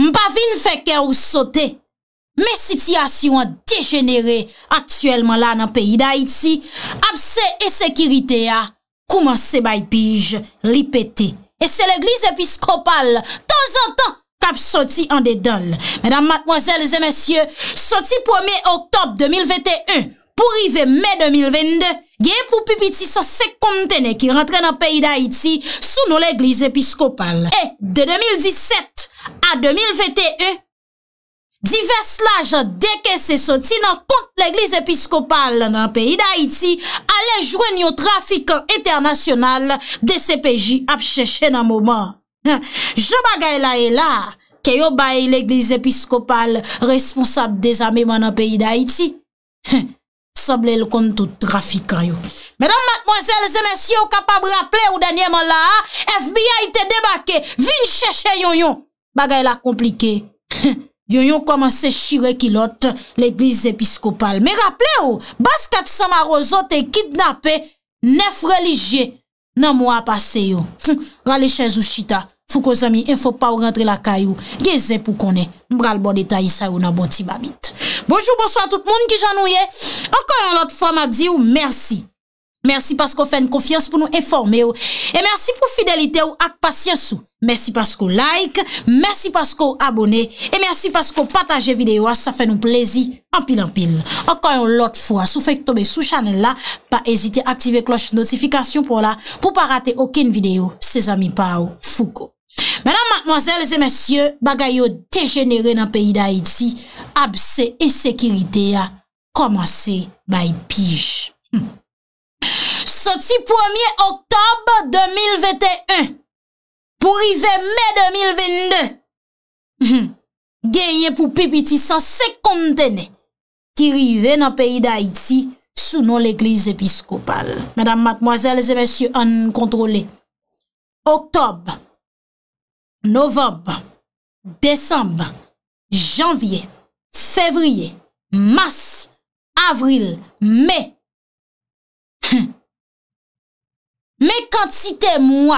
Mpavine feke ou sote, me siti asyon degenere, aktuelman la nan peyi da iti, apse e sekirite a, kouman se bay pij, li pete. E se l'eglise episkopal, tan zan tan, kap soti an de dol. Medan matwazel zemesye, soti pou me oktob 2021, pou rive me 2022, gen pou pipiti san sek kontene ki rentre nan peyi da iti, sou nou l'eglise episkopal. E de 2017, A 2000 VTE, divers lajan deke se soti nan kont l'Eglise Episkopal nan peyi d'Haïti ale jwen yon trafikan eternasyonal de CPJ ap chèche nan mouman. Jou bagay la e la, ke yo bay l'Eglise Episkopal responsab desame man nan peyi d'Haïti, sable l'kontou trafikan yo. Mèdam matmozèl, zè men si yo kapab rapple ou denye man la ha, FBI te debake, vin chèche yon yon. Pagay la komplike, yon yon komanse shire ki lot l'Eglise Episkopal. Me rapple yo, bas kat sa marozote kidnapè nef religye nan mwa pase yo. Rale chèz ou chita, fou ko zami, en fò pa ou rentre la kay yo. Gye zè pou konè, mbral bon detay sa yo nan bon ti babit. Bojou, bonso a tout moun ki janou ye. Enkoy an lot fò mabzi yo, mersi. Mersi paskou fèn konfians pou nou enforme ou. E mersi pou fidelite ou ak pasyans ou. Mersi paskou like, mersi paskou abone. E mersi paskou pataje videyo a sa fè nou plezi anpil anpil. Ankanyon lot fwa. Sou fèk tobe sou chanel la, pa ezite aktive kloche notifikasyon pou la. Pou pa rate oken videyo, se zami pa ou fuko. Mèdame, mèdame, mèdame, mèdame, mèdame, mèdame, mèdame, mèdame, mèdame, mèdame, mèdame, mèdame, mèdame, mèdame, mèdame, mèdame, mè Sot si pwemye oktob 2021 pou rive me 2022. Gye ye pou pipiti san sekontene ki rive nan peyi da iti sou nou l'eklize episkopal. Mèdam matmoazèl, zè mèsyou an kontrole. Oktob, novob, desamb, janvye, fevriye, mas, avril, me. Hmpf. Me kant si te mwa,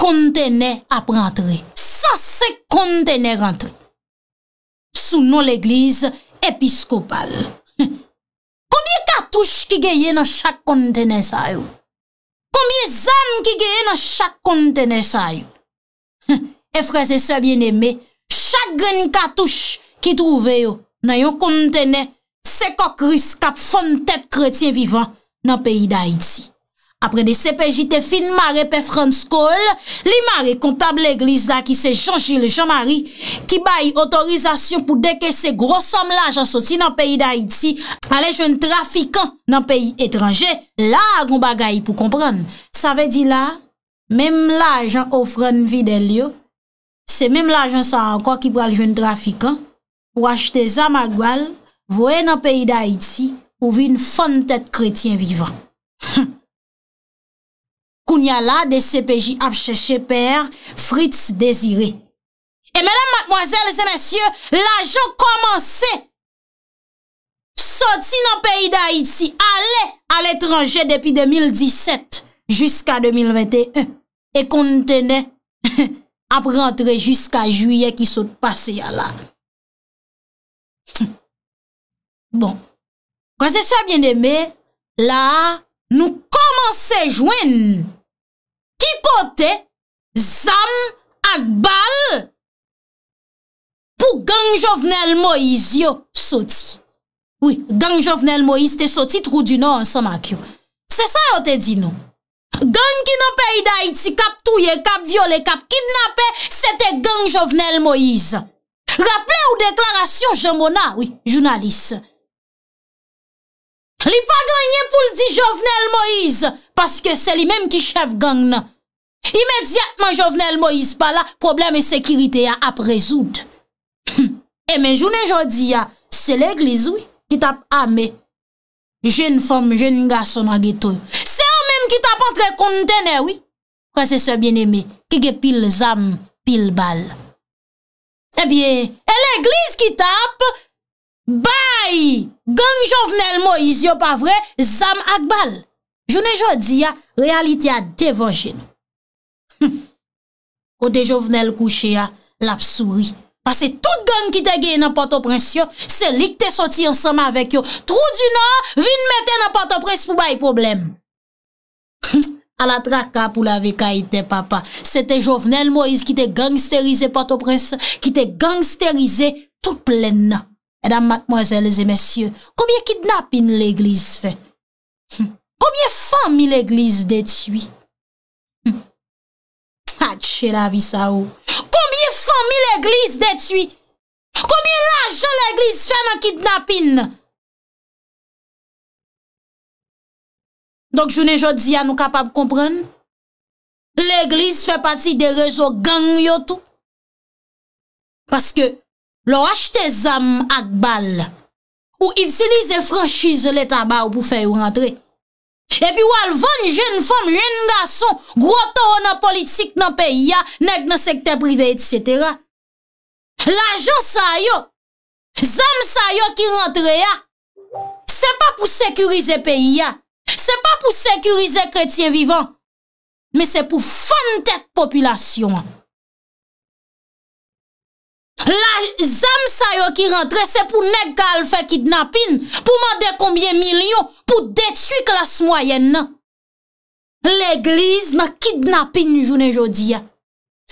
kontene ap rentre. Sa se kontene rentre. Sou nou l'eglize episkopal. Koumye katouche ki geye nan chak kontene sa yo? Koumye zan ki geye nan chak kontene sa yo? E frese se bieneme, chak gren katouche ki touve yo nan yon kontene se kokris kap fon tet kretien vivan nan peyi da iti. apre de sepejite fin mare pe fran skol, li mare kontable e glisa ki se janji le janmari, ki bayi otorizasyon pou deke se grosom la jan soti nan peyi da iti, ale jwen trafikan nan peyi etranje, la agon bagay pou kompran. Sa ve di la, mem la jan ofran vide liyo, se mem la jan sa anko ki pral jwen trafikan, pou achete zamagwal, voye nan peyi da iti, pou vi n fon tet kretyen vivan. ya la de CPJ apcheche per Fritz Desire. Et madame, mademoiselle, la je commence soti nan peyi da iti, ale al etranje depi 2017 jusqu'a 2021 e kontene ap rentre jusqu'a juye ki sote pase ya la. Bon, kwa se soye bien de me, la nou komanse jwen Kote, zam, ak bal, pou gang Jovenel Moïse yo soti. Oui, gang Jovenel Moïse te soti trou du nou ansan mak yo. Se sa yo te di nou. Gang ki nou peyi da iti, kap touye, kap viole, kap kidnape, se te gang Jovenel Moïse. Rappele ou deklarasyon, je mouna, oui, jounalise. Li pa ganyen pou ldi Jovenel Moïse, paske se li menm ki chef gang nan. imediatman jovenel Moïse pa la, probleme sekirite eh, ya ap rezoud. E men, jounen joun di ya, se l'eglise wè, ki tap amè, jen fòm, jen nga son a geto. Se an mèm ki tap antre kontene wè, kwa se se bien emè, ki ge pil zam, pil bal. E bien, e l'eglise ki tap, bay, gen jounen Moïse yo pa vre, zam ak bal. Jounen joun di ya, realite ya devon jenou. O de jovenel kouche a, ah, la psouri. Pase tout gang ki te geye nan patoprens yo, se lik te soti ansama avek yo. Trou du nan, vin mette nan patoprens pou bay problem. A la traka ah, pou la veka ite papa. Se te jovenel Moise ki te gangsterize patoprens, ki te gangsterize tout plen nan. Edan matmozèles e mesye, komye kidnap in l'eglise fe? Komye fam in l'eglise de t'hui? Che la vi sa ou Konbye fami l'eglis detui Konbye raje l'eglis fè nan kidnapin Donk jounen jodi an nou kapab kompren L'eglis fè pati de rezo gang yo tou Paske lor achte zam ak bal Ou il silize franchise le taba ou pou fè ou rentre Epi wal van jen fom, jen gason, groto wana politik nan peyi ya, neg nan sekte prive, etc. L'ajon sa yo, zan sa yo ki rentre ya, se pa pou sekurize peyi ya, se pa pou sekurize kretien vivan, me se pou fante population. La zam sayo ki rentre, se pou negal fe kidnapin, pou mande konbien milyon, pou detu klas mwayen nan. L'Eglise nan kidnapin nou jounen jodi ya.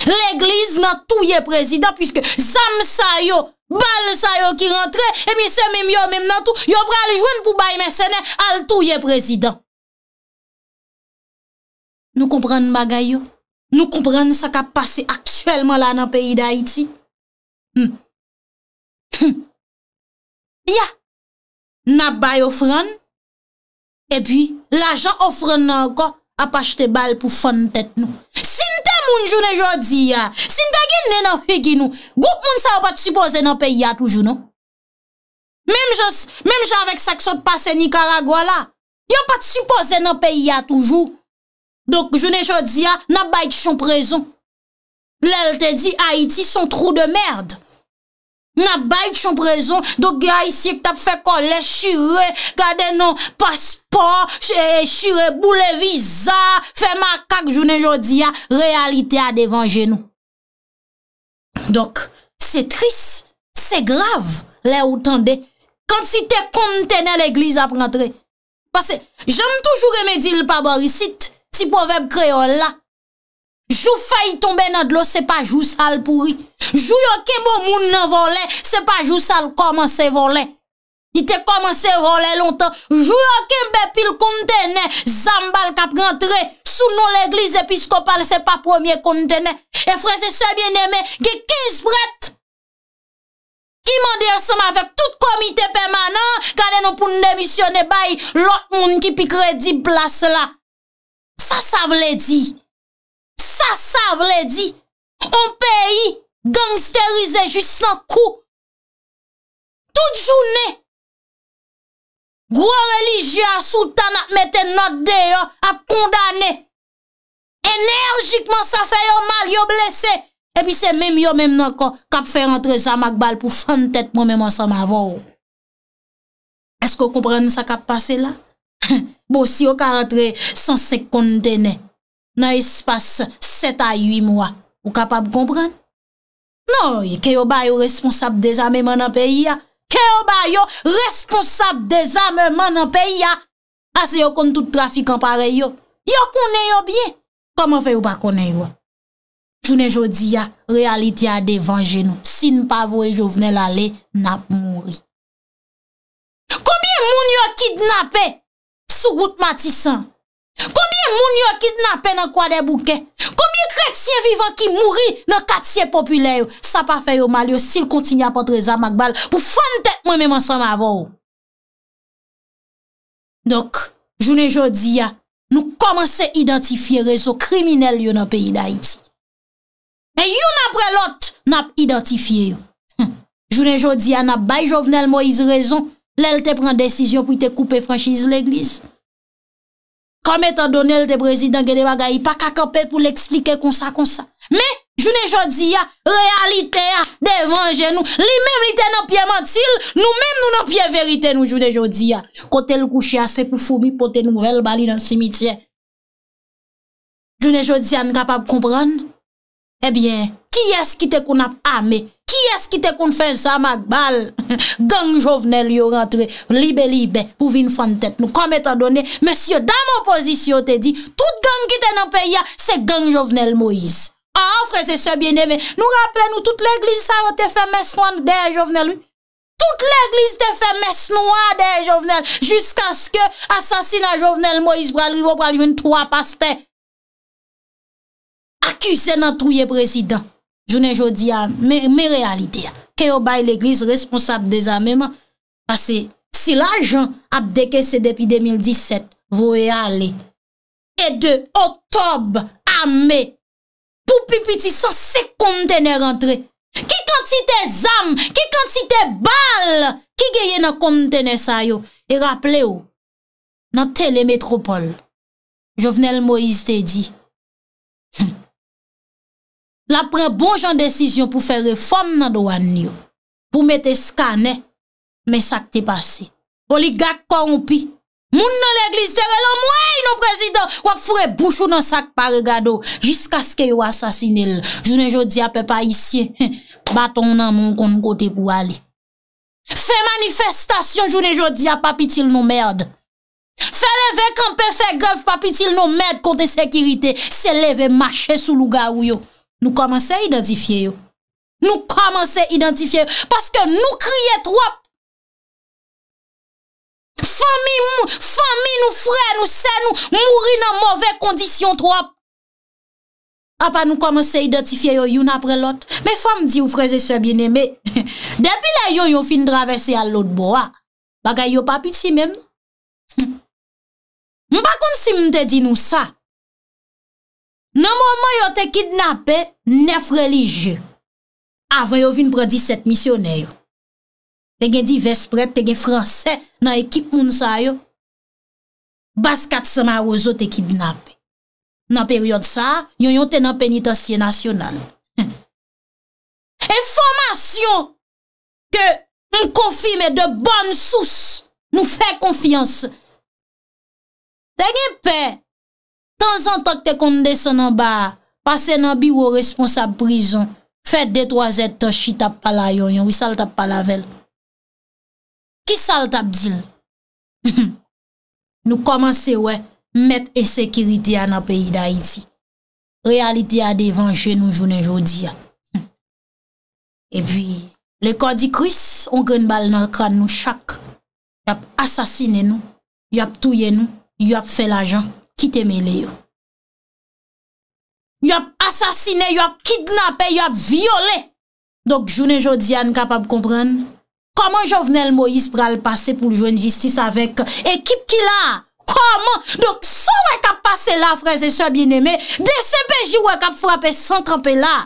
L'Eglise nan touye prezident, pwiske zam sayo, bal sayo ki rentre, e mi se mèm yo mèm nan tou, yo pral joun pou bay mèsenè al touye prezident. Nou komprenn bagay yo, nou komprenn sa ka pase akselman la nan peyi da iti, Hmm. Hmm. Ya, nabay ofran E pi, la jan ofran nan ko apache te bal pou fon tet nou Sinte moun jounen jodi ya Sinte gen nenan figi nou Goup moun sa non? yo pati suppose nan peyi ya toujou nou Mem jan avek sakso te pase Nicaragua la Yo pati suppose nan peyi ya toujou Dok jounen jodi ya, nabay kishon prezon Lè l te di Haïti son trou de mèrd. Na bayt chon prezon, dok gè a y siye k tap fè kolè, chire, gè denon paspor, eh, chire bou lè viza, fè makak jounen jodi a, realite a devan genou. Dok, se tris, se grav, lè ou tende, kant si te kontene l'eglise ap rentre. Pase, jèm toujou remedi l'paborisit, si pou veb kreola, Jou fayi tombe nan dlo, se pa jou sal pouri. Jou yo kem bo moun nan volen, se pa jou sal komanse volen. Ite komanse volen lontan. Jou yo kem be pil kontene, zambal kap rentre. Sou nou l'eglise episkopal, se pa premier kontene. E freze se bieneme, ge 15 bret. Ki mwande yasama fek, tout komite pemanan, gane nou pou n demisyone bayi, lot moun ki pi kredi plas la. Sa sa vle di. sa vre di, an peyi, gangsterize jist nan kou, tout jounen, gro religye a sultan ap mette not de yo, ap kondane, enerjikman sa fe yo mal, yo blese, epi se men yo men nan kon, kap fe rentre zan magbal pou fan tet, moun men monsan ma voun, esko kompren sa kap pase la, bo si yo ka rentre, san se kondene, nan espas 7 a 8 mwa, ou kapab kompren? Non, ke yo bayo responsab de zame man an peyi ya? Ke yo bayo responsab de zame man an peyi ya? Ase yo kon tout trafik an pare yo? Yo konen yo biye? Koman fe yo pa konen yo? Jounen jodi ya, realiti ya devanjen nou. Sin pa vwe jo vnen lale, nap mwri. Koumye moun yo kidnapè? Sou gout matisan? Koumye moun yo kidnapè nan kwa de bouke? Koumye kretsye vivan ki mouri nan katsye populè yo? Sa pa fè yo mal yo stil kontinya patreza magbal pou fante mwen mèm ansan ma avò yo. Dok, jounen jodi ya, nou komanse identifiye rezo kriminel yo nan peyi da iti. E yon apre lot nap identifiye yo. Jounen jodi ya, nap bay jovnel mo yiz rezon lèl te pran desisyon pou te koupe franjiz l'eglis? Kam etan donel de brezidan gede waga ipa kaka pe pou l'eksplike konsa konsa. Me, jounen jodi ya, realite ya, devanje nou. Li mem li ten anpye mantil, nou mem nou anpye verite nou jounen jodi ya. Kote l kouche ase pou fomi pote nou vel bali nan simitye. Jounen jodi ya n kapap kompran. Ebyen, eh ki eski te kon ap ame? kese ki te kon fin sa, magbal, gang jovenel yo rentre, libe libe, pou vin fan tet nou, kom etan donen, monsye, dan mo posisyon te di, tout gang ki te nan pe ya, se gang jovenel Moïse, a, ah, fre se se biene, nou rappele nou, tout l'eglise sa yo te fe mesnouan de jovenel, tout l'eglise te fe mesnouan de jovenel, jusqu'anske, asasina jovenel Moïse, pralivou pralivoun, twa pastè, akuse nan touye presidant, Jounen jodi ya, me realite ya Ke yo bay l'Eglise responsable de zame Ma, pase, si la jan Abdeke se depi 2017 Vowe ale E de Oktob Ame, pou pipiti San se kontene rentre Ki konti te zam, ki konti te bal Ki geye nan kontene Sayo, e rapple yo Nan telemetropol Jo vnen l'mois te di hm, la pren bon jan desisyon pou fè reform nan do an nyo, pou mette skane, men sak te pase, oligak korompi, moun nan l'eglis tere lan mwen yon prezident, wap fure bouchou nan sak par gado, jiska skè yon asasine l, jounen jodi apè pa isye, baton nan moun kon kote pou ali, fè manifestasyon jounen jodi apapitil nou merd, fè leve kampè fè gov papitil nou merd kontè sekirite, se leve mache sou louga ou yo, Nou komanse identifye yo. Nou komanse identifye yo. Paske nou kriye trwap. Fami nou fre, nou se, nou mouri nan mowè kondisyon trwap. A pa nou komanse identifye yo yon apre lot. Me fom di yo freze se bieneme. Depi la yon yo fin dravese al lot bo a. Ah. Bagay yo pa piti mem nou. Hm. M pa kon si m te di nou sa. Nan moun moun yo te kidnapè, nef religye. Avan yo vin pradi set misyonè yo. Ten gen di vespre, ten gen franse, nan ekip moun sa yo. Bas kat seman rozo te kidnapè. Nan peryode sa, yon yon ten nan penitansye nasyonal. Enfomasyon ke m konfime de bon souse nou fè konfians. Ten gen pen. San zan tok te konde se nan ba, pase nan biwo responsab prizon, fet de troazet to shi tap pala yon, yon wis sal tap pala vel. Ki sal tap dil? Nou komanse we, met e sekiriti an ap e yi da iti. Realiti a devan che nou jounen joudi ya. E pi, le ko di kris, on gren bal nan kran nou chak, yop asasine nou, yop touye nou, yop fe la jan, ki teme le yo. Yo ap asasine, yo ap kidnape, yo ap viole. Dok, jounen jodi an kapab kompren, koman jo vnen l Moïse pral pase pou l yon justice avèk ekip ki la? Koman? Dok, sou wè kap pase la, freze sou a bin eme, de sepe ji wè kap frape son kampè la.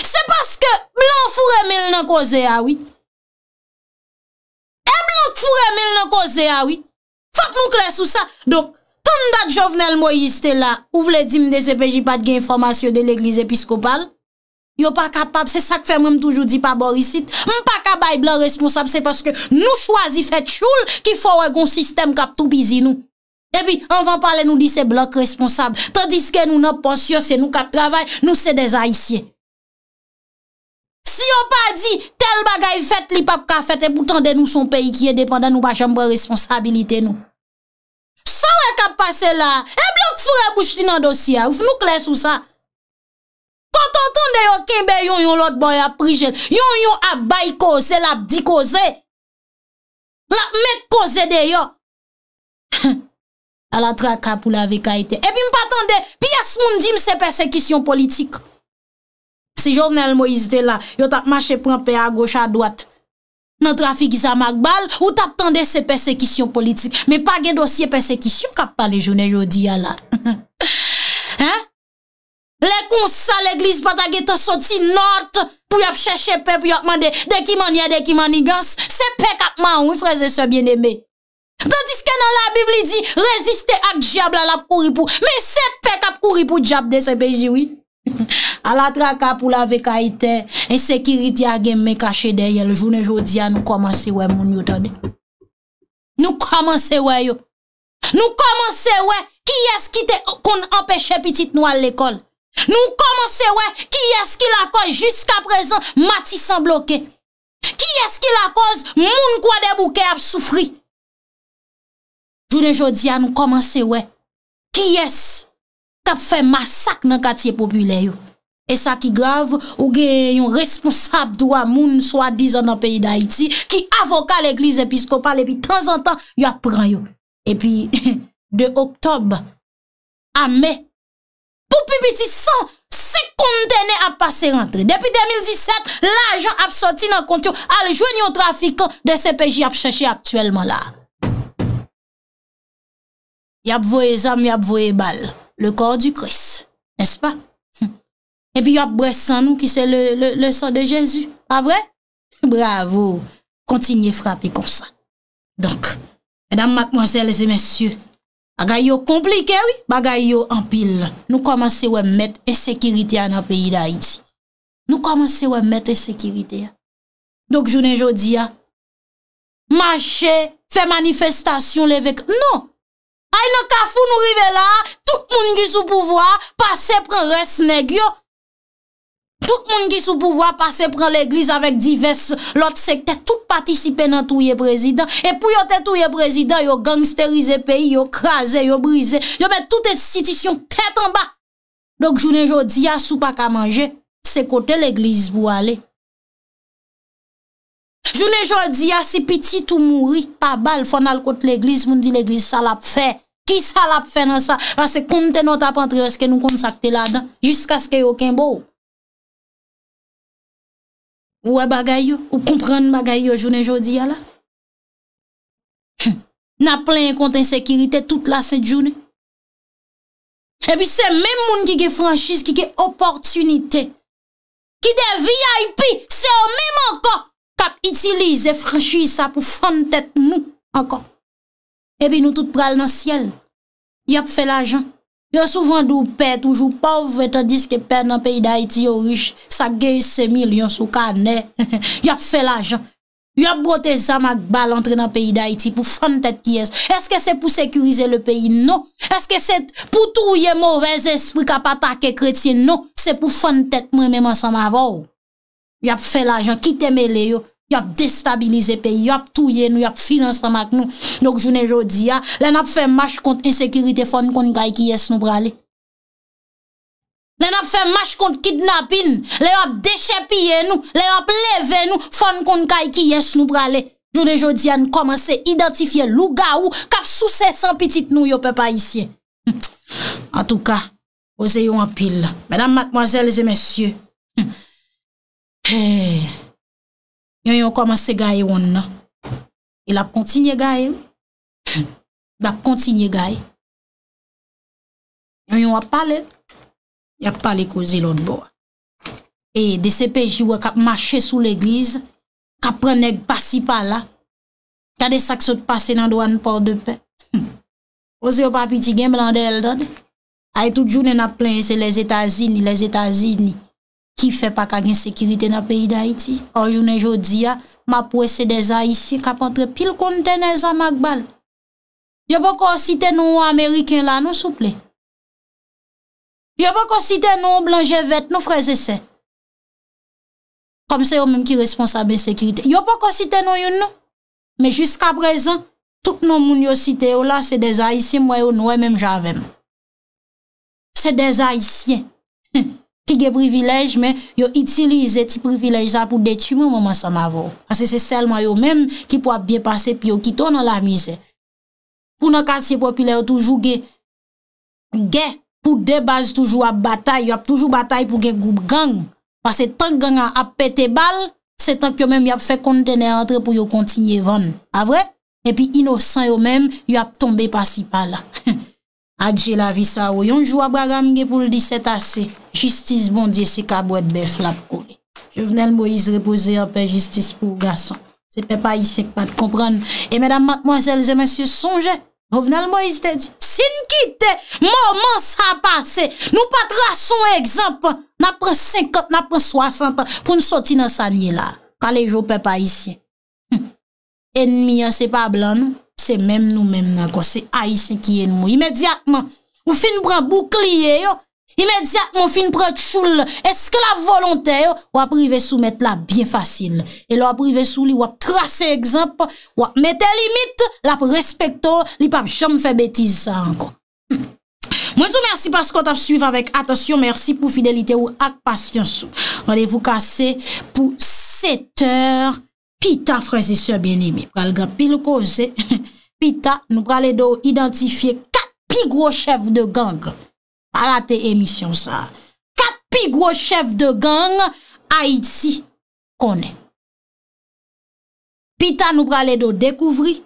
Se paske, blan furem el nan koze awi. E blan furem el nan koze awi. Fak moun kres ou sa. Dok, Tanda jovenel mwa iziste la, ou vle di mde se peji pat gen informasyon de l'Eglise Episkopal? Yo pa kap pap, se sak fe mwem toujou di pa borisit. Mpa ka bay blok responsab, se paske nou chwazi fet choul ki fwa wè kon sistem kap toubizi nou. E pi, an van pale nou di se blok responsab. Tandis ke nou nan porsyon se nou kap travay, nou se deza isye. Si yo pa di tel bagay fet li pap ka fet, e boutan de nou son peyi ki e depanda nou pa chanm bon responsabilite nou. Sa wèk ap pase la, e blok fure bouch ti nan dosya, ouf nou kles ou sa. Kont anton de yo kembe yon yon lot boy ap prijen, yon yon ap bay koze, lap di koze. Lap mek koze de yo. A la tra kap ou la veka ite. E pi m patande, pi as moun di m se persekisyon politik. Se jo vnen al mo izde la, yo tak mache pranpe a gocha a dwat. nan trafik isa magbal, ou tap tande se persekisyon politik, me pa gen dosye persekisyon kap pale jounen jodi ya la. Le konsa l'eglis pata gen te soti nort, pou yap chèche pep, pou yap mande dekiman ya dekiman igans, se pe kap man wifreze se bien eme. Tandis ke nan la bibli di, reziste ak diable al ap kouripou, me se pe kap kouripou diable de se pejiwi. A la traka pou la ve ka ite En sekirit ya gen me kache de yel Jounen jodia nou komanse wè moun yotande Nou komanse wè yo Nou komanse wè Ki es ki te kon apèche piti nou al l'ekol Nou komanse wè Ki es ki la koz Juska prezant mati san bloke Ki es ki la koz Moun kwa debouke ap soufri Jounen jodia nou komanse wè Ki es Kap fè masak nan katiye popule yo. E sa ki grav, ou gen yon responsab do a moun swa dizan nan peyi da iti, ki avoka l'Eglise Episkopal, epi tan zan tan, yo ap pran yo. Epi, de Oktob, amè, pou pipiti san, se kondene ap pase rentre. Depi 2017, l'ajan ap soti nan kontyo al jwen yon trafikan de se peji ap chèche aktuellement la. Yap vwe zan, yap vwe bal. Le kor du kres, nes pa? E pi yo ap bresan nou ki se le son de Jezu, pa vre? Bravo, kontinye frape kon sa. Donk, edam matmozèl e se mèsyè, bagay yo komplike, bagay yo ampil. Nou komanse wèm mèt e sekirite an apèyi da Haiti. Nou komanse wèm mèt e sekirite an. Donk, jounen jodi ya, manche, fè manifestasyon le vek, non! Ay nou ta foun nou rive la, tout moun ki sou pouvoi, pase pren res neg yo. Tout moun ki sou pouvoi, pase pren l'eglise avèk divers lot sekte, tout patisipe nan tou ye prezident. E pou yo te tou ye prezident, yo gangsterize peyi, yo krasè, yo brise, yo mè tout et sitisyon tèt an ba. Donk jounen yo diya sou pa ka manje, se kote l'eglise bou ale. Jounen jodi a se pitit ou mouri, pa bal fwen al kote l'eglis, moun di l'eglis salap fe. Ki salap fe nan sa? A se konte not ap antre yo eske nou kont sakte la dan, jiska eske yo ken bo. Ou e bagay yo? Ou komprende bagay yo jounen jodi a hm. la? Na pleyen konten sekirite tout la set jounen. E pi se men moun ki ge franchise, ki ge oportunite. Ki de VIP, se o men moko. itilize, franjise sa pou fon tet nou ankon. Ebi nou tout pral nan siel. Yap fe la jan. Yo souvan dou pe, toujou pauv etan diske pe nan peyi da iti yo riche, sa gey se mil yon sou ka ne. Yap fe la jan. Yap bote zamak bal entre nan peyi da iti pou fon tet ki es. Eske se pou sekurize le peyi nou? Eske se pou touye mou vez es pou kapatake kretien nou? Se pou fon tet mwen menman sa ma vò. Yap fe la jan. Ki teme le yo, Yop destabilize pe, yop touye nou, yop finanseman nou. Nouk jounen joudi ya, lè nap fè mâj kont insekiritè fon kon kay ki yes nou pralè. Lè nap fè mâj kont kidnapin, lè yop deche pye nou, lè yop leve nou fon kon kay ki yes nou pralè. Jounen joudi ya, nou komanse identifiye louga ou kap souse san pitit nou yo pe pa isye. Hm. En tout ka, oze yon apil. Mèdam, matmoazèl, zè mèsyè. Hm. Hey... Yon yon kwa mase gaye yon nan. E lap kontinye gaye yon. Lap kontinye gaye. Yon yon ap pale. Yon ap pale kouzi lout bo. E de sepeji wak ap mache sou l'eglize. Kap prene pasi pala. Kade sakso te pase nan doan port de pe. Kouzi wap ap iti gen blande el dan. Ay tout jounen ap plen se le zeta zini, le zeta zini. Ki fe pa kagen sekirite nan peyi da iti? Or jounen jodi ya, ma pou ese deza isi kapantre pil konteneza magbal. Yo pou kon site nou Ameriken la, nou souple. Yo pou kon site nou blanje vet, nou freze se. Kom se yo men ki responsa ben sekirite. Yo pou kon site nou yon nou, me jiska prezan, tout nou moun yo site yo la, se deza isi mwen ou nou e menm javem. Se deza isi. Ki ge privilèj men yo itilize ti privilèj a pou detume mouman sa mavo. Ase se selman yo men ki pou ap biye pase pi yo ki ton an la mize. Pou nan katsye populè yo toujou ge ge pou debase toujou ap batay. Yo ap toujou batay pou gen goup gang. Ase tank gang a ap pete bal, se tank yo men yo ap fe kontene antre pou yo kontinye van. A vre? E pi inosan yo men yo ap tombe pasi pala. Adje la vi sa ou, yonjou a Braga mge pou l'di set ase. Justice bon diye se kabwet be flap kore. Je venel Moise repose apè justice pou gasan. Se pe pa yisek pa te kompran. E mèdam matmoazelze, mèsyo sonje, yo venel Moise te di, sin kite, mòman sa pase, nou patra son ekzampan, napre 50, napre 60, pou nsoti nan sanye la. Kale jo pe pa yisek. Enmi ya se pa blan nou. Se menm nou menm nan kwa. Se ay se kiye nou. Imediatman ou fin pran boukliye yo. Imediatman ou fin pran tchoul. Eske la volontè yo. Wapri ve sou met la bien fasyn. E lo wapri ve sou li wap trase ekzamp. Wap mette limit. Wap respekto li pap chanm fe betizan kwa. Hmm. Mwen sou mersi paskot ap suiv avèk. Atasyon mersi pou fidelite ou ak pasyansou. Wale vou kase pou setèr. Pita, fransise bien imi, pralga pil kose, pita nou prale do identifiye kat pi gro chev de gang. Parate emisyon sa. Kat pi gro chev de gang, Aiti konen. Pita nou prale do dekouvri,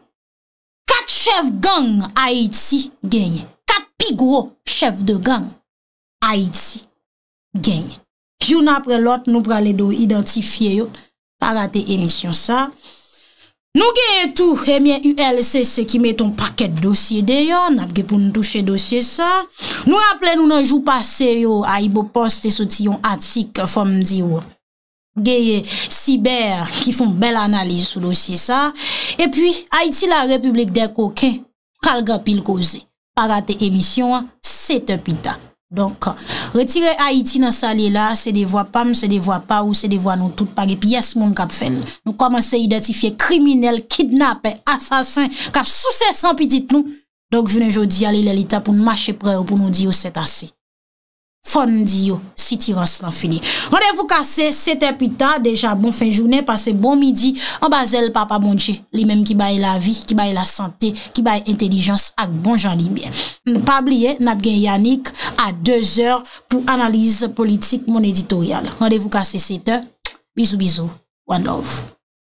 kat chev gang Aiti genye. Kat pi gro chev de gang, Aiti genye. Joun apre lot nou prale do identifiye yo, Parate emisyon sa Nou geye tou Emyen eh ULCC ki meton paket dosye deyo Natge pou nou touche dosye sa Nou rappele nou nanjou pa seryo A ibo poste sotiyon atik Fom diyo Geye siber Ki fon bel analize sou dosye sa Epyu Haiti la republik deko ke Kalga pil koze Parate emisyon se te pita Donk, retire Haiti nan salye la, se devwa pam, se devwa pa ou se devwa nou tout page, pi yes moun kap fen, nou komanse identifiye kriminel, kidnap, asasin, kap sousesan pi dit nou, donk jounen jodi ale lalita pou nou mache pre ou pou nou di ou set ase. Fondi yo, si ti rastan fini. Wande vou kase, sete pita, deja bon fin jounen, pase bon midi, an bazel papa mounche, li menm ki baye la vi, ki baye la sante, ki baye intelijans ak bon jan li mien. Npab liye, Nabgen Yannik, a 2 or pou analize politik moun editorial. Wande vou kase, sete, bisou bisou, one love.